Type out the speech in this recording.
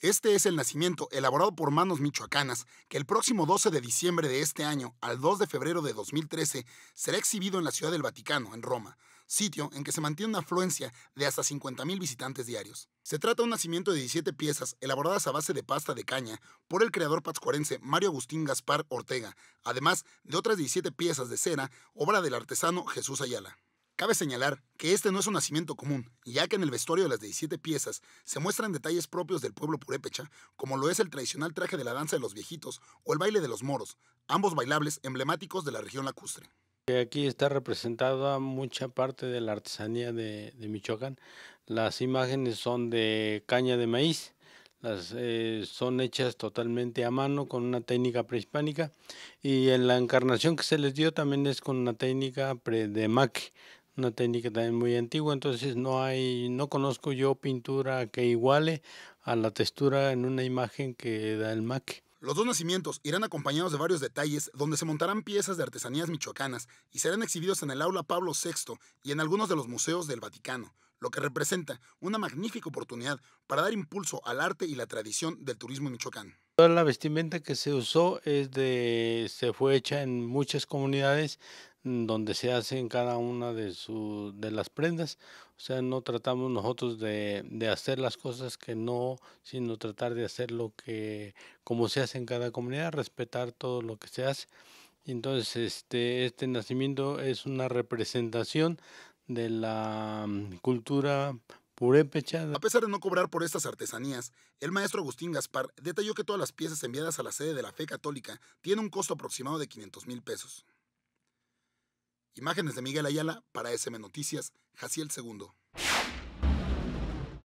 Este es el nacimiento elaborado por manos michoacanas, que el próximo 12 de diciembre de este año al 2 de febrero de 2013 será exhibido en la Ciudad del Vaticano, en Roma, sitio en que se mantiene una afluencia de hasta 50.000 visitantes diarios. Se trata de un nacimiento de 17 piezas elaboradas a base de pasta de caña por el creador pascuarense Mario Agustín Gaspar Ortega, además de otras 17 piezas de cera, obra del artesano Jesús Ayala. Cabe señalar que este no es un nacimiento común, ya que en el vestuario de las 17 piezas se muestran detalles propios del pueblo purépecha, como lo es el tradicional traje de la danza de los viejitos o el baile de los moros, ambos bailables emblemáticos de la región lacustre. Aquí está representada mucha parte de la artesanía de, Michoacán. Las imágenes son de caña de maíz, las, eh, son hechas totalmente a mano con una técnica prehispánica y en la encarnación que se les dio también es con una técnica pre de maque, una técnica también muy antigua, entonces no hay, no conozco yo pintura que iguale a la textura en una imagen que da el maque. Los dos nacimientos irán acompañados de varios detalles donde se montarán piezas de artesanías michoacanas y serán exhibidos en el aula Pablo VI y en algunos de los museos del Vaticano, lo que representa una magnífica oportunidad para dar impulso al arte y la tradición del turismo michoacán. Toda la vestimenta que se usó es de, se fue hecha en muchas comunidades Mm, donde se hacen cada una de, las prendas. O sea, no tratamos nosotros de, hacer las cosas que no, sino tratar de hacer lo que, como se hace en cada comunidad, respetar todo lo que se hace. Entonces, este, este nacimiento es una representación de la mm, cultura purépecha. A pesar de no cobrar por estas artesanías, el maestro Agustín Gaspar detalló que todas las piezas enviadas a la sede de la fe católica tienen un costo aproximado de 500 mil pesos. Imágenes de Miguel Ayala para SM Noticias, Jaciel Segundo.